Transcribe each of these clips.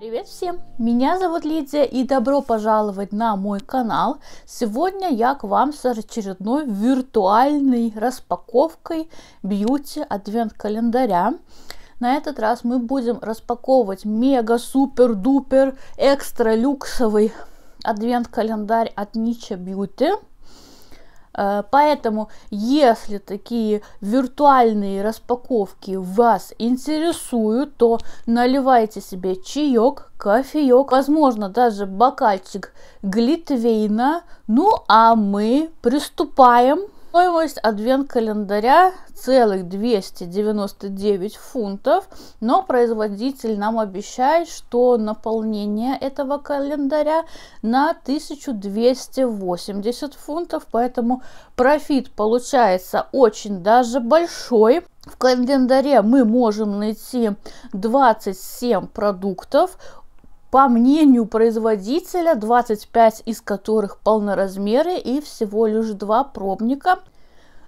Привет всем! Меня зовут Лидия и добро пожаловать на мой канал. Сегодня я к вам с очередной виртуальной распаковкой бьюти адвент календаря. На этот раз мы будем распаковывать мега супер дупер экстра люксовый адвент календарь от Нича Бьюти. Э, поэтому, если такие виртуальные распаковки вас интересуют, то наливайте себе чаек, кофеек, возможно, даже бокальчик глитвейна. Ну а мы приступаем Стоимость адвент-календаря целых 299 фунтов, но производитель нам обещает, что наполнение этого календаря на 1280 фунтов, поэтому профит получается очень даже большой. В календаре мы можем найти 27 продуктов, по мнению производителя, 25 из которых полноразмеры и всего лишь два пробника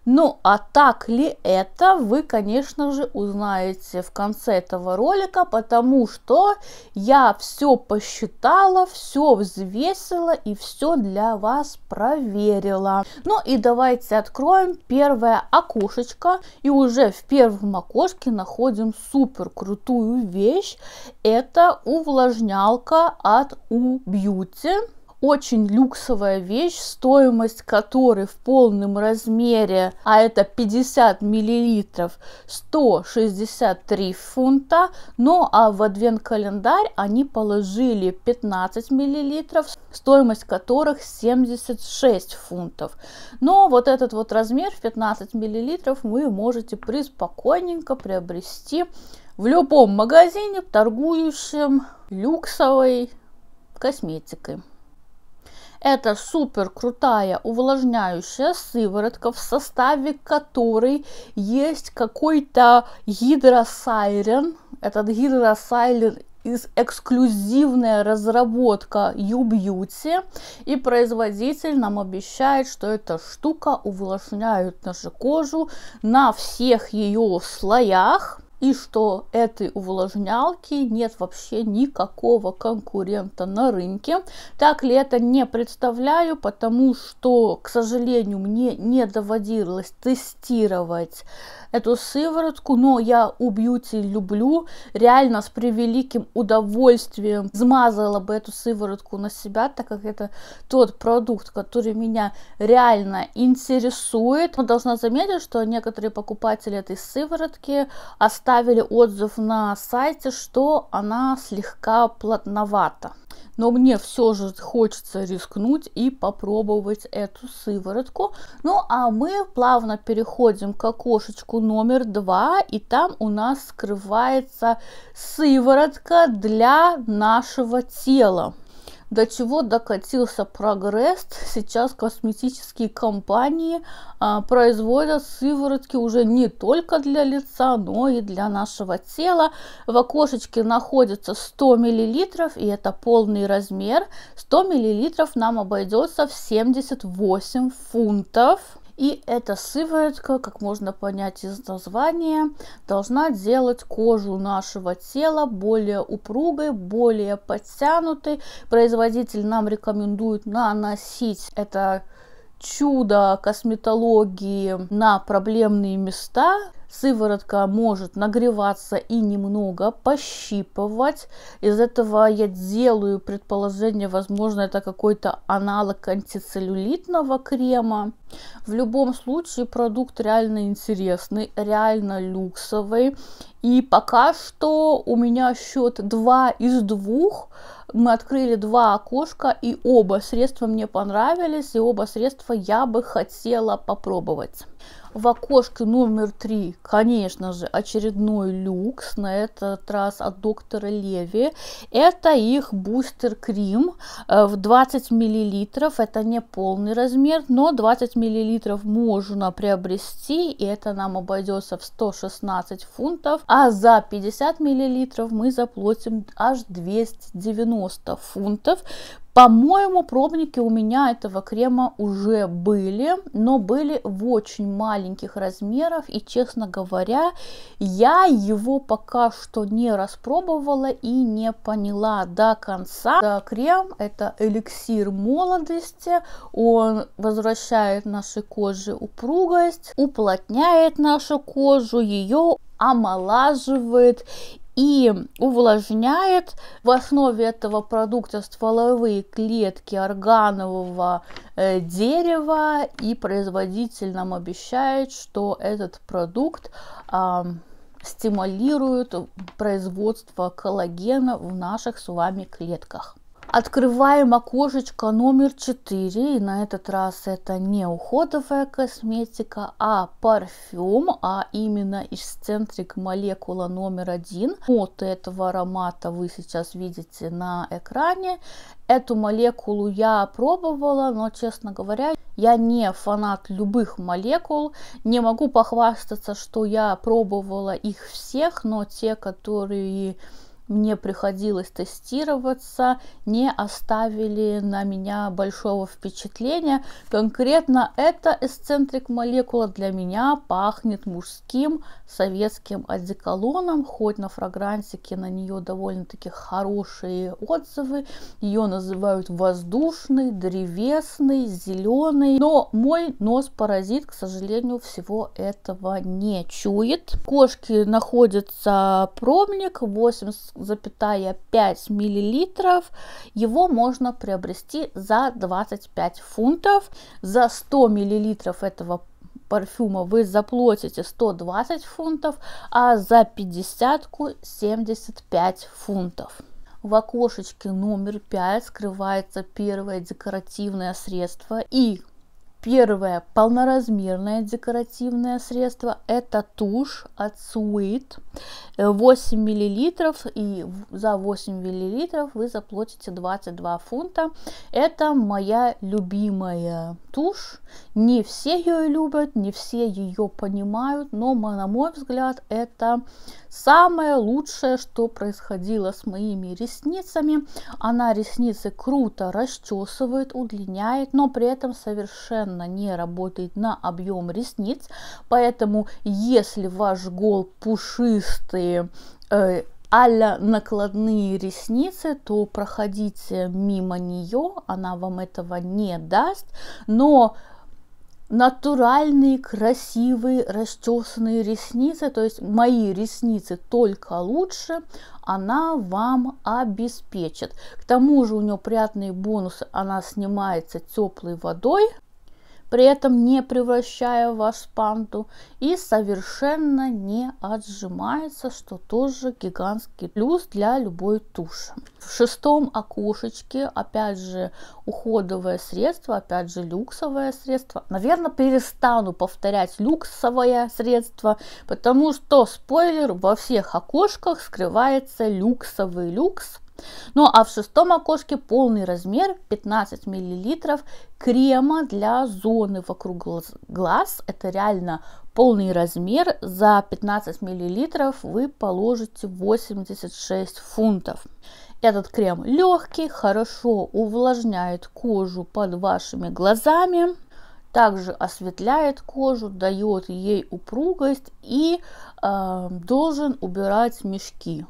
ну а так ли это, вы, конечно же, узнаете в конце этого ролика, потому что я все посчитала, все взвесила и все для вас проверила. Ну и давайте откроем первое окошечко и уже в первом окошке находим супер крутую вещь. Это увлажнялка от U Beauty очень люксовая вещь, стоимость которой в полном размере, а это 50 миллилитров, 163 фунта. Ну а в адвент-календарь они положили 15 миллилитров, стоимость которых 76 фунтов. Но вот этот вот размер в 15 миллилитров вы можете приспокойненько приобрести в любом магазине, торгующем люксовой косметикой. Это супер крутая увлажняющая сыворотка, в составе которой есть какой-то гидросайрен. Этот гидросайрен из эксклюзивная разработка U-Beauty. И производитель нам обещает, что эта штука увлажняет нашу кожу на всех ее слоях и что этой увлажнялки нет вообще никакого конкурента на рынке. Так ли это не представляю, потому что, к сожалению, мне не доводилось тестировать эту сыворотку, но я у люблю, реально с превеликим удовольствием замазала бы эту сыворотку на себя, так как это тот продукт, который меня реально интересует. Но должна заметить, что некоторые покупатели этой сыворотки оставили отзыв на сайте, что она слегка плотновата но мне все же хочется рискнуть и попробовать эту сыворотку. Ну а мы плавно переходим к окошечку номер два, и там у нас скрывается сыворотка для нашего тела до чего докатился прогресс. Сейчас косметические компании а, производят сыворотки уже не только для лица, но и для нашего тела. В окошечке находится 100 мл, и это полный размер. 100 мл нам обойдется в 78 фунтов. И эта сыворотка, как можно понять из названия, должна делать кожу нашего тела более упругой, более подтянутой. Производитель нам рекомендует наносить это чудо косметологии на проблемные места. Сыворотка может нагреваться и немного пощипывать. Из этого я делаю предположение, возможно, это какой-то аналог антицеллюлитного крема. В любом случае продукт реально интересный, реально люксовый. И пока что у меня счет 2 из 2. Мы открыли два окошка, и оба средства мне понравились, и оба средства я бы хотела попробовать. В окошке номер три, конечно же, очередной люкс, на этот раз от доктора Леви. Это их бустер крем э, в 20 миллилитров. Это не полный размер, но 20 миллилитров можно приобрести, и это нам обойдется в 116 фунтов. А за 50 миллилитров мы заплатим аж 290 фунтов. По-моему, пробники у меня этого крема уже были, но были в очень маленьких размерах. И, честно говоря, я его пока что не распробовала и не поняла до конца. Это крем – это эликсир молодости. Он возвращает нашей коже упругость, уплотняет нашу кожу, ее омолаживает и увлажняет. В основе этого продукта стволовые клетки органового э, дерева, и производитель нам обещает, что этот продукт стимулирует производство коллагена в наших с вами клетках. Открываем окошечко номер 4, и на этот раз это не уходовая косметика, а парфюм, а именно эксцентрик молекула номер 1. Вот этого аромата вы сейчас видите на экране. Эту молекулу я пробовала, но, честно говоря, я не фанат любых молекул, не могу похвастаться, что я пробовала их всех, но те, которые мне приходилось тестироваться, не оставили на меня большого впечатления. Конкретно эта эсцентрик молекула для меня пахнет мужским советским одеколоном, хоть на фрагрантике на нее довольно-таки хорошие отзывы. Ее называют воздушный, древесный, зеленый, но мой нос паразит, к сожалению, всего этого не чует. Кошки находится промник, 80 6,5 мл, его можно приобрести за 25 фунтов. За 100 мл этого парфюма вы заплатите 120 фунтов, а за 50 75 фунтов. В окошечке номер 5 скрывается первое декоративное средство и Первое полноразмерное декоративное средство – это тушь от Sweet, 8 э, мл, и за 8 мл вы заплатите 22 фунта. Это моя любимая тушь, не все ее любят, не все ее понимают, но, на мой взгляд, это Самое лучшее, что происходило с моими ресницами, она ресницы круто расчесывает, удлиняет, но при этом совершенно не работает на объем ресниц. Поэтому, если ваш гол пушистые, э, а накладные ресницы, то проходите мимо нее, она вам этого не даст, но натуральные, красивые, расчесанные ресницы, то есть мои ресницы только лучше, она вам обеспечит. К тому же у нее приятные бонусы, она снимается теплой водой, при этом не превращая вас в панду, и совершенно не отжимается, что тоже гигантский плюс для любой туши. В шестом окошечке, опять же, уходовое средство, опять же, люксовое средство. Наверное, перестану повторять люксовое средство, потому что, спойлер, во всех окошках скрывается люксовый люкс, ну а в шестом окошке полный размер 15 мл крема для зоны вокруг глаз. Это реально полный размер. За 15 мл вы положите 86 фунтов. Этот крем легкий, хорошо увлажняет кожу под вашими глазами также осветляет кожу, дает ей упругость и э, должен убирать мешки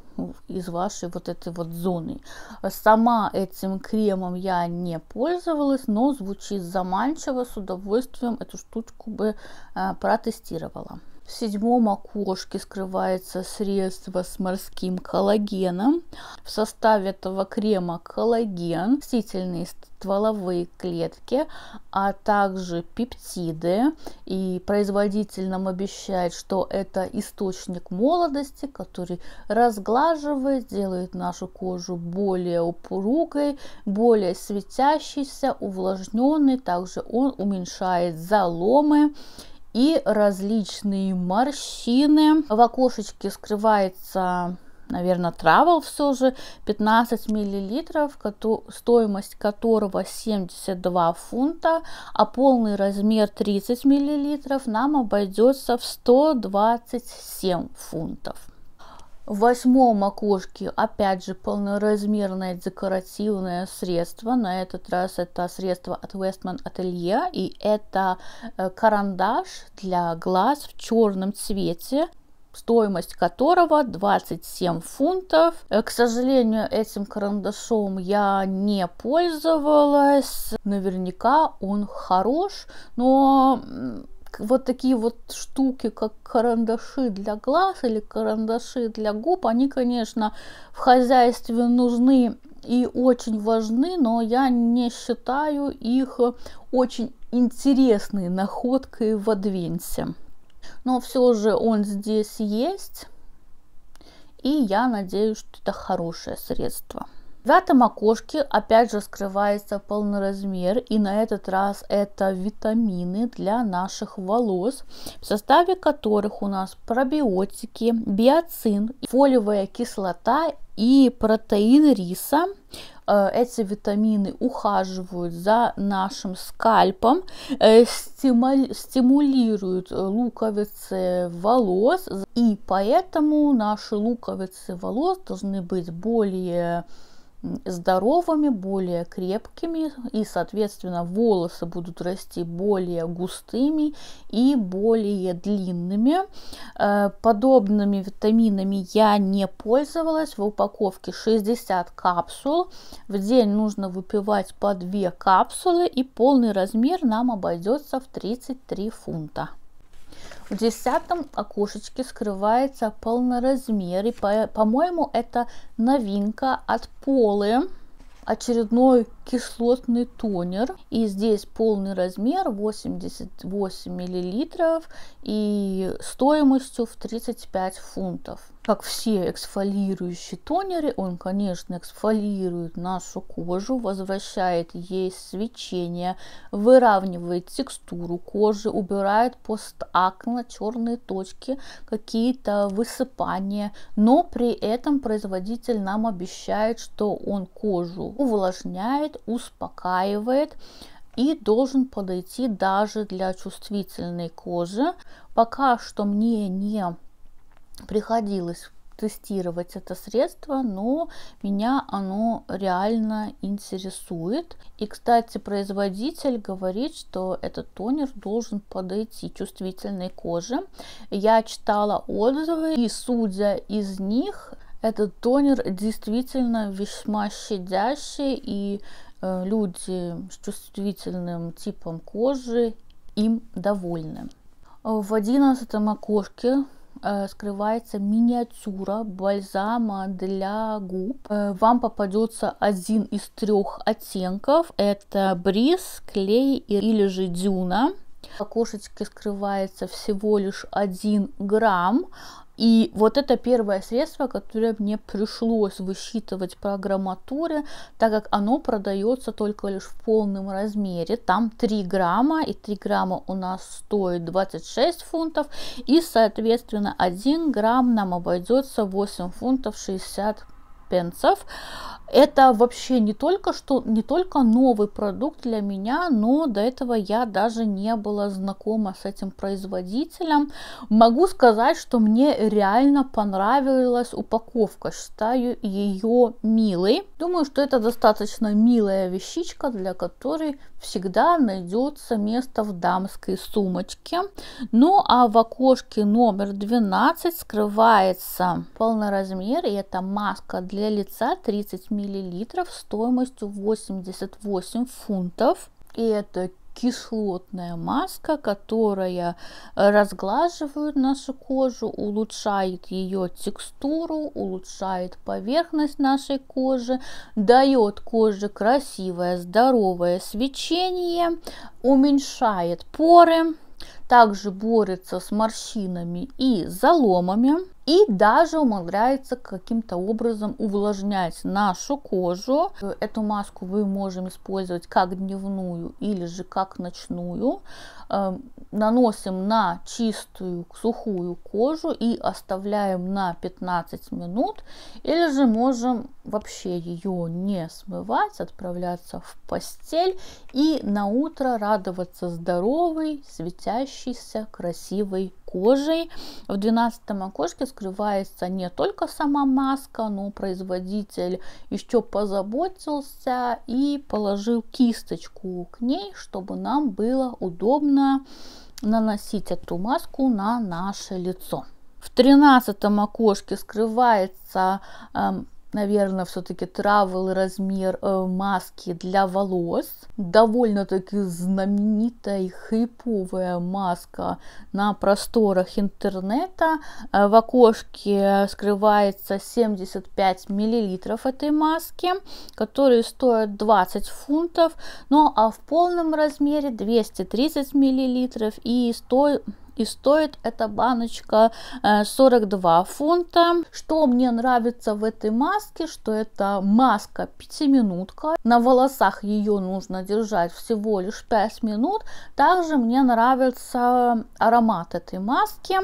из вашей вот этой вот зоны. Сама этим кремом я не пользовалась, но звучит заманчиво, с удовольствием эту штучку бы э, протестировала. В седьмом окошке скрывается средство с морским коллагеном. В составе этого крема коллаген, растительные стволовые клетки, а также пептиды. И производитель нам обещает, что это источник молодости, который разглаживает, делает нашу кожу более упругой, более светящейся, увлажненной. Также он уменьшает заломы и различные морщины. В окошечке скрывается наверное, travel все же, 15 миллилитров, стоимость которого 72 фунта, а полный размер 30 миллилитров нам обойдется в 127 фунтов. В восьмом окошке опять же полноразмерное декоративное средство. На этот раз это средство от Westman Atelier. И это э, карандаш для глаз в черном цвете стоимость которого 27 фунтов. Э, к сожалению, этим карандашом я не пользовалась. Наверняка он хорош, но вот такие вот штуки, как карандаши для глаз или карандаши для губ, они, конечно, в хозяйстве нужны и очень важны, но я не считаю их очень интересной находкой в Адвенсе. Но все же он здесь есть, и я надеюсь, что это хорошее средство. В пятом окошке опять же скрывается полный размер, и на этот раз это витамины для наших волос, в составе которых у нас пробиотики, биоцин, фолиевая кислота и протеин риса. Э, эти витамины ухаживают за нашим скальпом, э, стимулируют э, луковицы волос, и поэтому наши луковицы волос должны быть более здоровыми, более крепкими и, соответственно, волосы будут расти более густыми и более длинными. Э, подобными витаминами я не пользовалась. В упаковке 60 капсул. В день нужно выпивать по 2 капсулы и полный размер нам обойдется в 33 фунта. В десятом окошечке скрывается полноразмер, и, по-моему, это новинка от Полы очередной кислотный тонер. И здесь полный размер 88 миллилитров и стоимостью в 35 фунтов как все эксфолирующие тонеры, он, конечно, эксфолирует нашу кожу, возвращает ей свечение, выравнивает текстуру кожи, убирает постакне, черные точки, какие-то высыпания, но при этом производитель нам обещает, что он кожу увлажняет, успокаивает, и должен подойти даже для чувствительной кожи. Пока что мне не приходилось тестировать это средство, но меня оно реально интересует. И, кстати, производитель говорит, что этот тонер должен подойти чувствительной коже. Я читала отзывы, и судя из них, этот тонер действительно весьма щадящий, и э, люди с чувствительным типом кожи им довольны. В одиннадцатом окошке Э, скрывается миниатюра бальзама для губ. Э, вам попадется один из трех оттенков. Это бриз, клей или же дюна окошечке скрывается всего лишь 1 грамм, и вот это первое средство, которое мне пришлось высчитывать по грамматуре, так как оно продается только лишь в полном размере. Там 3 грамма, и 3 грамма у нас стоит 26 фунтов, и, соответственно, 1 грамм нам обойдется 8 фунтов 60 Пенсов. Это вообще не только что, не только новый продукт для меня, но до этого я даже не была знакома с этим производителем. Могу сказать, что мне реально понравилась упаковка, считаю ее милой. Думаю, что это достаточно милая вещичка, для которой всегда найдется место в дамской сумочке. Ну а в окошке номер 12 скрывается полноразмер и это маска для лица 30 мл стоимостью 88 фунтов. И это кислотная маска, которая э, разглаживает нашу кожу, улучшает ее текстуру, улучшает поверхность нашей кожи, дает коже красивое, здоровое свечение, уменьшает поры, также борется с морщинами и заломами и даже умудряется каким-то образом увлажнять нашу кожу. Эту маску мы можем использовать как дневную или же как ночную. Эм, наносим на чистую сухую кожу и оставляем на 15 минут или же можем вообще ее не смывать, отправляться в постель и на утро радоваться здоровой, светящей выдающейся красивой кожей. В 12 окошке скрывается не только сама маска, но производитель еще позаботился и положил кисточку к ней, чтобы нам было удобно наносить эту маску на наше лицо. В тринадцатом окошке скрывается эм, наверное, все-таки travel размер э, маски для волос. Довольно-таки знаменитая хайповая маска на просторах интернета. Э, в окошке скрывается 75 миллилитров этой маски, которые стоят 20 фунтов, ну а в полном размере 230 миллилитров и стоит и стоит эта баночка 42 э, фунта. Что мне нравится в этой маске, что это маска 5-минутка, на волосах ее нужно держать всего лишь 5 минут. Также мне нравится аромат этой маски,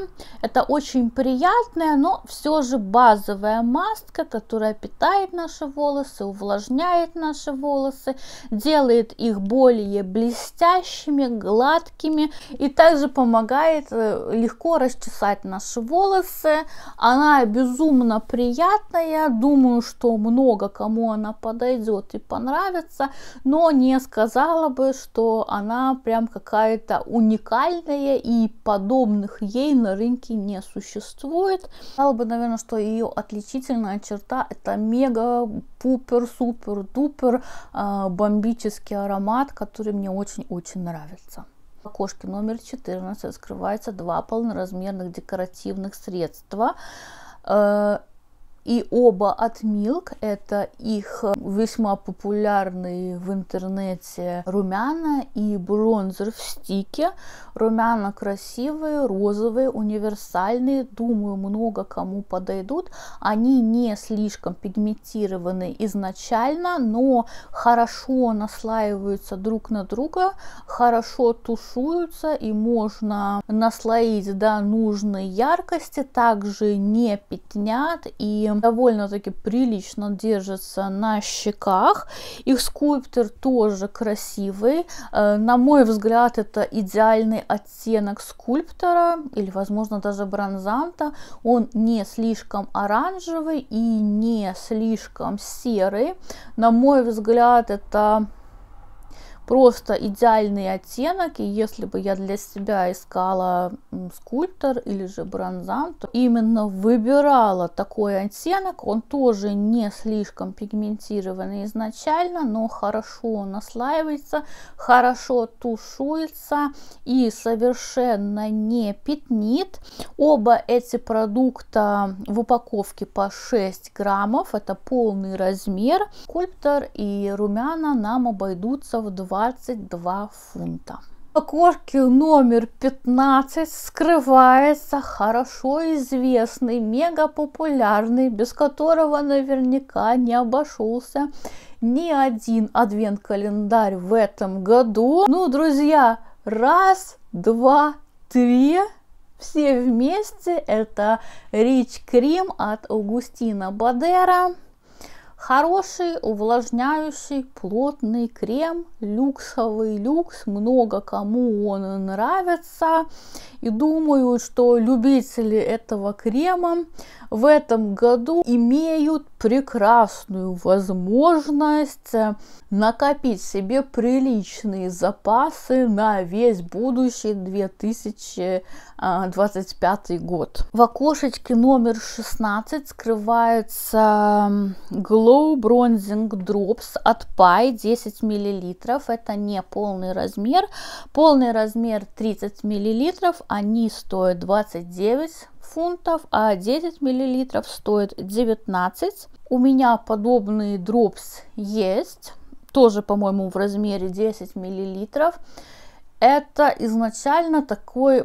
это очень приятная, но все же базовая маска, которая питает наши волосы, увлажняет наши волосы, делает их более блестящими, гладкими и также помогает позволяет э, легко расчесать наши волосы. Она безумно приятная. Думаю, что много кому она подойдет и понравится. Но не сказала бы, что она прям какая-то уникальная и подобных ей на рынке не существует. Сказала бы, наверное, что ее отличительная черта это мега пупер супер дупер а, бомбический аромат, который мне очень-очень нравится. В окошке номер 14 скрывается два полноразмерных декоративных средства. Э, и оба от Milk, это их весьма популярные в интернете румяна и бронзер в стике. Румяна красивые, розовые, универсальные, думаю, много кому подойдут. Они не слишком пигментированы изначально, но хорошо наслаиваются друг на друга, хорошо тушуются и можно наслоить до нужной яркости, также не пятнят и довольно-таки прилично держится на щеках. Их скульптор тоже красивый. Э, на мой взгляд, это идеальный оттенок скульптора или, возможно, даже бронзанта. Он не слишком оранжевый и не слишком серый. На мой взгляд, это просто идеальный оттенок, и если бы я для себя искала скульптор или же бронзан, то именно выбирала такой оттенок, он тоже не слишком пигментированный изначально, но хорошо наслаивается, хорошо тушуется и совершенно не пятнит. Оба эти продукта в упаковке по 6 граммов, это полный размер. Скульптор и румяна нам обойдутся в 2 22 фунта. В окошке номер 15 скрывается хорошо известный, мега популярный, без которого наверняка не обошелся ни один адвент-календарь в этом году. Ну, друзья, раз, два, три, все вместе. Это Рич Крим от Аугустина Бадера. Хороший увлажняющий плотный крем, люксовый люкс, много кому он нравится. И думаю, что любители этого крема в этом году имеют прекрасную возможность накопить себе приличные запасы на весь будущий 2025 год. В окошечке номер 16 скрывается глубокий Glow Bronzing Drops от Pie 10 мл. Это не полный размер. Полный размер 30 мл. Они стоят 29 фунтов, а 10 мл стоит 19. У меня подобные дропс есть. Тоже, по-моему, в размере 10 мл. Это изначально такой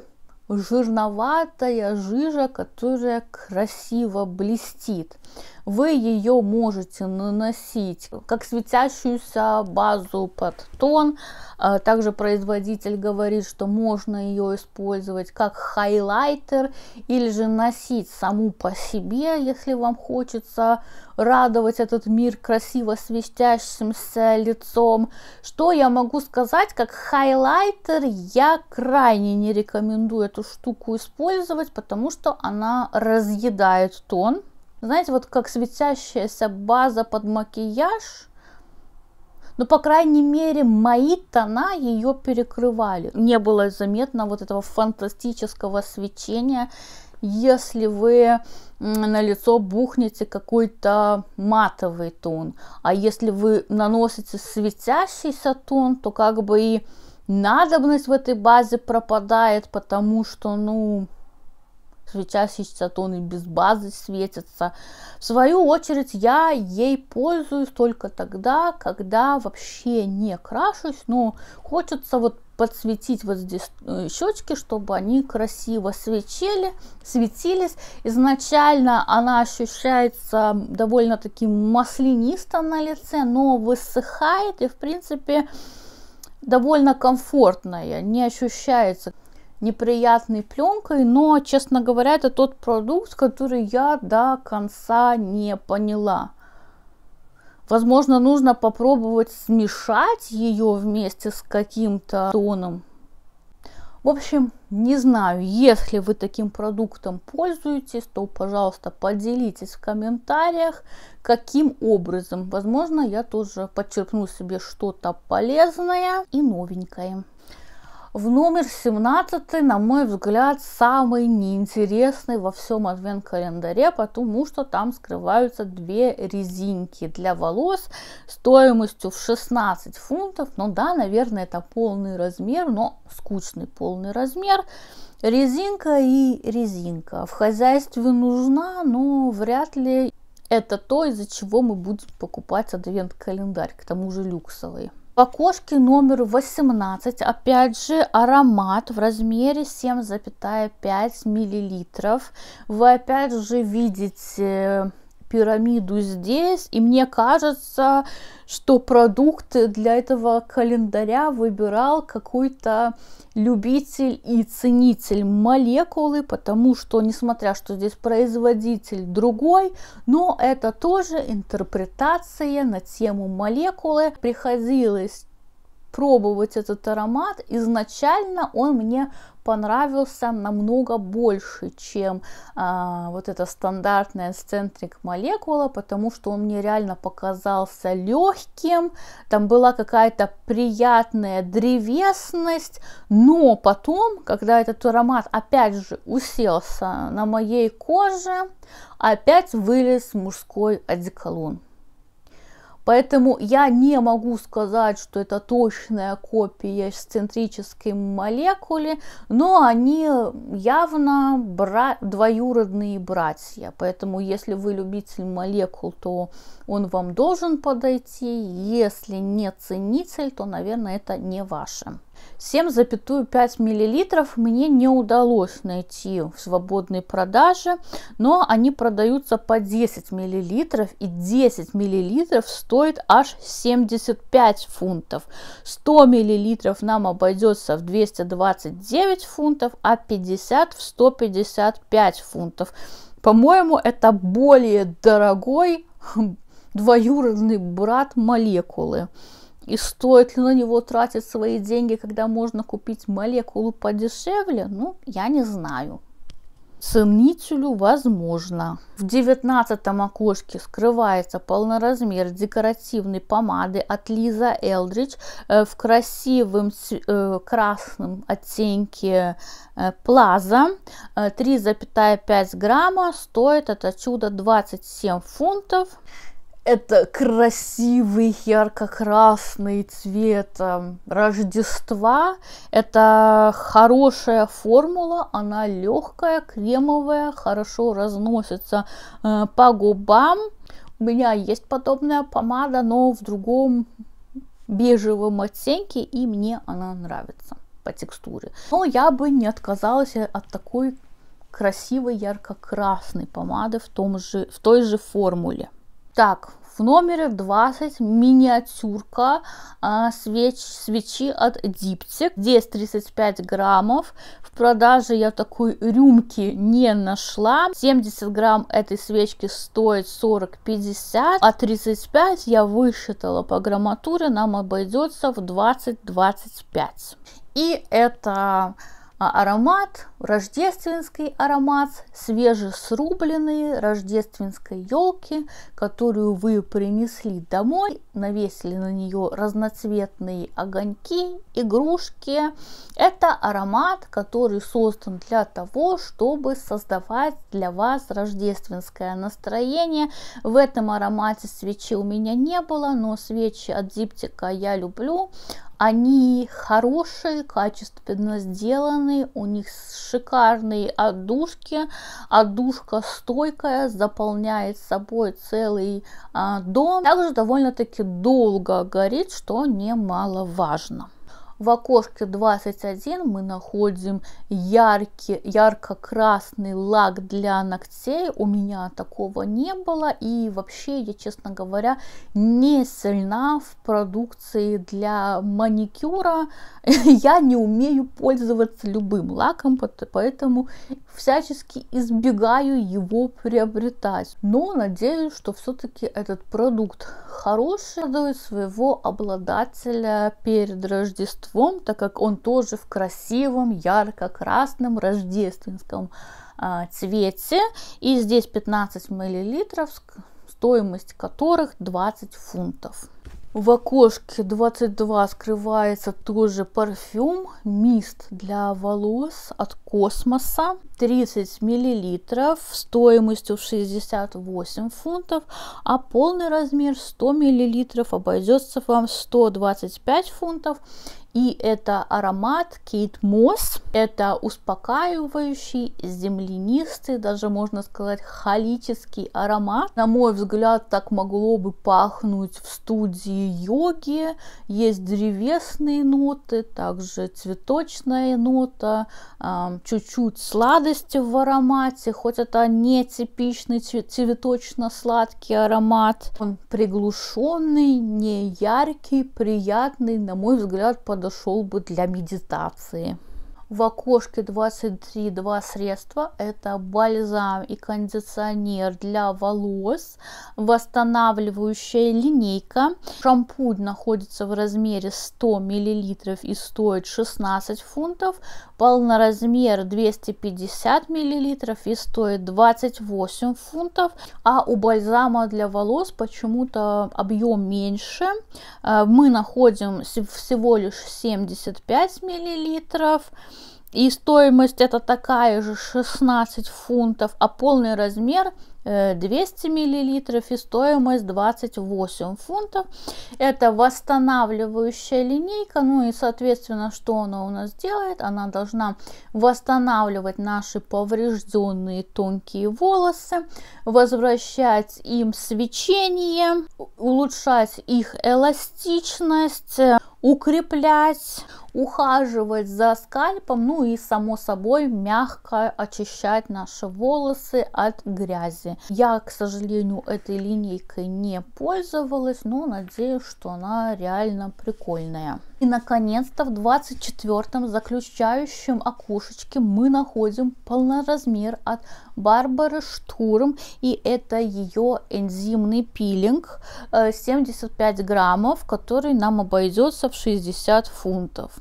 жирноватая жижа, которая красиво блестит вы ее можете наносить как светящуюся базу под тон. А, также производитель говорит, что можно ее использовать как хайлайтер или же носить саму по себе, если вам хочется радовать этот мир красиво светящимся лицом. Что я могу сказать, как хайлайтер я крайне не рекомендую эту штуку использовать, потому что она разъедает тон. Знаете, вот как светящаяся база под макияж. но ну, по крайней мере, мои тона ее перекрывали. Не было заметно вот этого фантастического свечения, если вы на лицо бухнете какой-то матовый тон. А если вы наносите светящийся тон, то как бы и надобность в этой базе пропадает, потому что, ну, свеча тоны без базы светятся. В свою очередь, я ей пользуюсь только тогда, когда вообще не крашусь, но хочется вот подсветить вот здесь э, щечки, чтобы они красиво свечели, светились. Изначально она ощущается довольно-таки маслянисто на лице, но высыхает и, в принципе, довольно комфортная, не ощущается неприятной пленкой, но, честно говоря, это тот продукт, который я до конца не поняла. Возможно, нужно попробовать смешать ее вместе с каким-то тоном. В общем, не знаю, если вы таким продуктом пользуетесь, то, пожалуйста, поделитесь в комментариях, каким образом. Возможно, я тоже подчеркну себе что-то полезное и новенькое. В номер 17, на мой взгляд, самый неинтересный во всем адвент-календаре, потому что там скрываются две резинки для волос стоимостью в 16 фунтов. Ну да, наверное, это полный размер, но скучный полный размер. Резинка и резинка. В хозяйстве нужна, но вряд ли это то, из-за чего мы будем покупать адвент-календарь, к тому же люксовый. В окошке номер 18, опять же, аромат в размере 7,5 миллилитров. Вы опять же видите пирамиду здесь, и мне кажется, что продукт для этого календаря выбирал какой-то любитель и ценитель молекулы, потому что, несмотря что здесь производитель другой, но это тоже интерпретация на тему молекулы. Приходилось пробовать этот аромат. Изначально он мне понравился намного больше, чем а, вот эта стандартная сцентрик молекула, потому что он мне реально показался легким, там была какая-то приятная древесность, но потом, когда этот аромат опять же уселся на моей коже, опять вылез мужской одеколон. Поэтому я не могу сказать, что это точная копия эксцентрической молекулы, но они явно бра... двоюродные братья. Поэтому если вы любитель молекул, то он вам должен подойти. Если не ценитель, то, наверное, это не ваше. 7,5 мл мне не удалось найти в свободной продаже, но они продаются по 10 мл, и 10 мл стоит аж 75 фунтов. 100 мл нам обойдется в 229 фунтов, а 50 в 155 фунтов. По-моему, это более дорогой хм, двоюродный брат молекулы. И стоит ли на него тратить свои деньги, когда можно купить молекулу подешевле? Ну, я не знаю. Ценителю возможно. В девятнадцатом окошке скрывается полноразмер декоративной помады от Лиза Элдрич э, в красивом э, красном оттенке э, Плаза. 3,5 грамма стоит это чудо 27 фунтов это красивый ярко-красный цвет эм, Рождества. Это хорошая формула, она легкая, кремовая, хорошо разносится э, по губам. У меня есть подобная помада, но в другом бежевом оттенке, и мне она нравится по текстуре. Но я бы не отказалась от такой красивой ярко-красной помады в, том же, в той же формуле. Так, в номере 20 миниатюрка а, свеч, свечи от Диптик. Здесь 35 граммов. В продаже я такой рюмки не нашла. 70 грамм этой свечки стоит 40-50, а 35 я высчитала по грамматуре, нам обойдется в 20-25. И это а аромат, рождественский аромат свежесрубленные рождественской елки, которую вы принесли домой, навесили на нее разноцветные огоньки, игрушки. Это аромат, который создан для того, чтобы создавать для вас рождественское настроение. В этом аромате свечи у меня не было, но свечи от Диптика я люблю. Они хорошие, качественно сделаны, у них шикарные отдушки, отдушка стойкая, заполняет собой целый а, дом. Также довольно-таки долго горит, что немаловажно. В окошке 21 мы находим яркий, ярко-красный лак для ногтей. У меня такого не было. И вообще, я, честно говоря, не сильна в продукции для маникюра. Я не умею пользоваться любым лаком, поэтому всячески избегаю его приобретать. Но надеюсь, что все-таки этот продукт хороший, радует своего обладателя перед Рождеством Рождеством, так как он тоже в красивом ярко-красном рождественском а, цвете. И здесь 15 миллилитров, стоимость которых 20 фунтов. В окошке 22 скрывается тоже парфюм, мист для волос от Космоса, 30 миллилитров стоимостью 68 фунтов, а полный размер 100 миллилитров обойдется вам 125 фунтов и это аромат Кейт Мосс. Это успокаивающий, землянистый, даже можно сказать халический аромат. На мой взгляд, так могло бы пахнуть в студии йоги. Есть древесные ноты, также цветочная нота, а, чуть-чуть сладости в аромате, хоть это не типичный цветочно-сладкий аромат. Он приглушенный, не яркий, приятный, на мой взгляд, под подошел бы для медитации в окошке 23 два средства. Это бальзам и кондиционер для волос, восстанавливающая линейка. Шампунь находится в размере 100 мл и стоит 16 фунтов. Полноразмер 250 мл и стоит 28 фунтов. А у бальзама для волос почему-то объем меньше. Э, мы находим всего лишь 75 миллилитров. И стоимость это такая же 16 фунтов, а полный размер 200 э, миллилитров и стоимость 28 фунтов. Это восстанавливающая линейка, ну и соответственно, что она у нас делает? Она должна восстанавливать наши поврежденные тонкие волосы, возвращать им свечение, улучшать их эластичность, укреплять, ухаживать за скальпом, ну и само собой мягко очищать наши волосы от грязи. Я, к сожалению, этой линейкой не пользовалась, но надеюсь, что она реально прикольная. И, наконец-то, в 24-м заключающем окошечке мы находим полноразмер от Барбары Штурм, и это ее энзимный пилинг 75 э, граммов, который нам обойдется в 60 фунтов.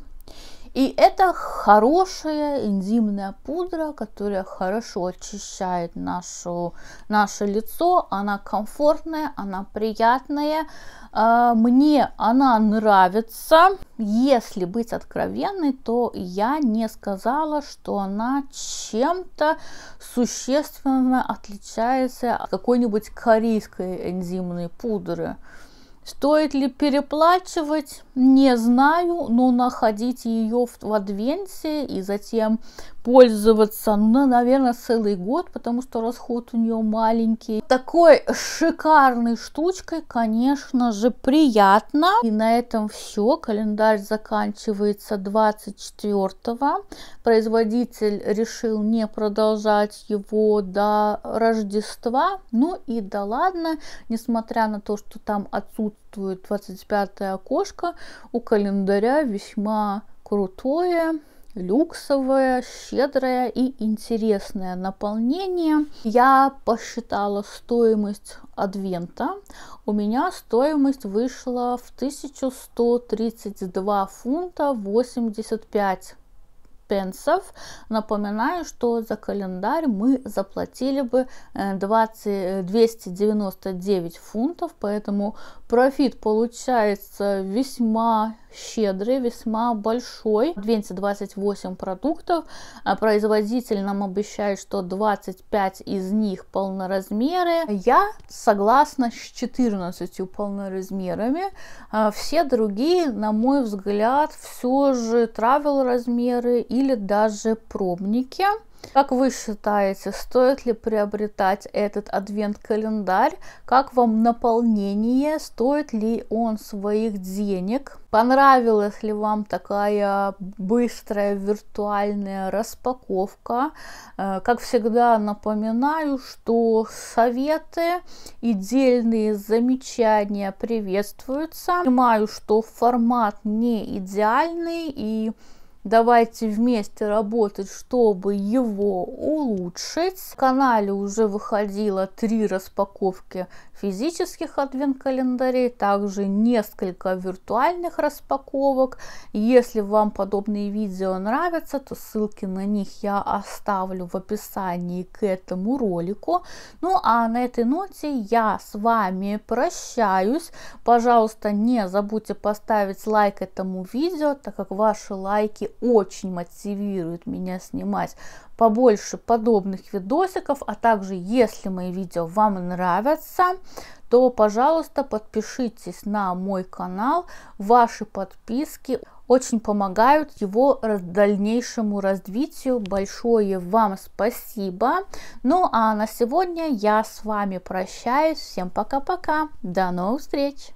И это хорошая энзимная пудра, которая хорошо очищает нашу, наше лицо. Она комфортная, она приятная. А, мне она нравится. Если быть откровенной, то я не сказала, что она чем-то существенно отличается от какой-нибудь корейской энзимной пудры. Стоит ли переплачивать, не знаю, но находить ее в, в Адвенте и затем пользоваться, ну, наверное, целый год, потому что расход у нее маленький. Такой шикарной штучкой, конечно же, приятно. И на этом все. Календарь заканчивается 24-го. Производитель решил не продолжать его до Рождества. Ну и да ладно, несмотря на то, что там отсутствует 25 окошко, у календаря весьма крутое люксовое, щедрое и интересное наполнение. Я посчитала стоимость адвента. У меня стоимость вышла в 1132 фунта 85 пенсов. Напоминаю, что за календарь мы заплатили бы 20, э, 299 э, фунтов, поэтому профит получается весьма щедрый, весьма большой. 228 продуктов. А производитель нам обещает, что 25 из них полноразмеры. Я согласна с 14 полноразмерами. А все другие, на мой взгляд, все же travel размеры или даже пробники. Как вы считаете, стоит ли приобретать этот адвент-календарь? Как вам наполнение? Стоит ли он своих денег? Понравилась ли вам такая быстрая виртуальная распаковка? Э, как всегда напоминаю, что советы и дельные замечания приветствуются. Понимаю, что формат не идеальный и Давайте вместе работать, чтобы его улучшить. В канале уже выходило три распаковки физических адвент-календарей, также несколько виртуальных распаковок. Если вам подобные видео нравятся, то ссылки на них я оставлю в описании к этому ролику. Ну а на этой ноте я с вами прощаюсь. Пожалуйста, не забудьте поставить лайк этому видео, так как ваши лайки очень мотивирует меня снимать побольше подобных видосиков, а также если мои видео вам нравятся, то, пожалуйста, подпишитесь на мой канал. Ваши подписки очень помогают его дальнейшему развитию. Большое вам спасибо. Ну а на сегодня я с вами прощаюсь. Всем пока-пока. До новых встреч.